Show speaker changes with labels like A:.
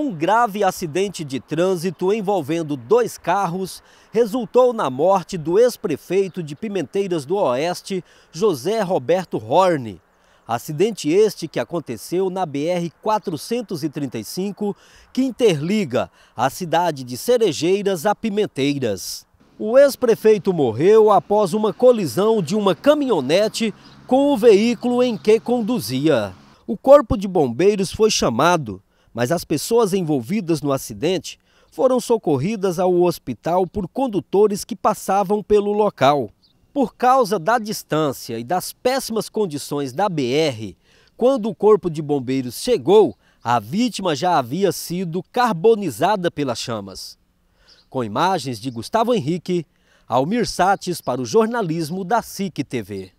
A: Um grave acidente de trânsito envolvendo dois carros resultou na morte do ex-prefeito de Pimenteiras do Oeste, José Roberto Horne. Acidente este que aconteceu na BR-435, que interliga a cidade de Cerejeiras a Pimenteiras. O ex-prefeito morreu após uma colisão de uma caminhonete com o veículo em que conduzia. O corpo de bombeiros foi chamado mas as pessoas envolvidas no acidente foram socorridas ao hospital por condutores que passavam pelo local. Por causa da distância e das péssimas condições da BR, quando o Corpo de Bombeiros chegou, a vítima já havia sido carbonizada pelas chamas. Com imagens de Gustavo Henrique, Almir Sates para o jornalismo da SIC TV.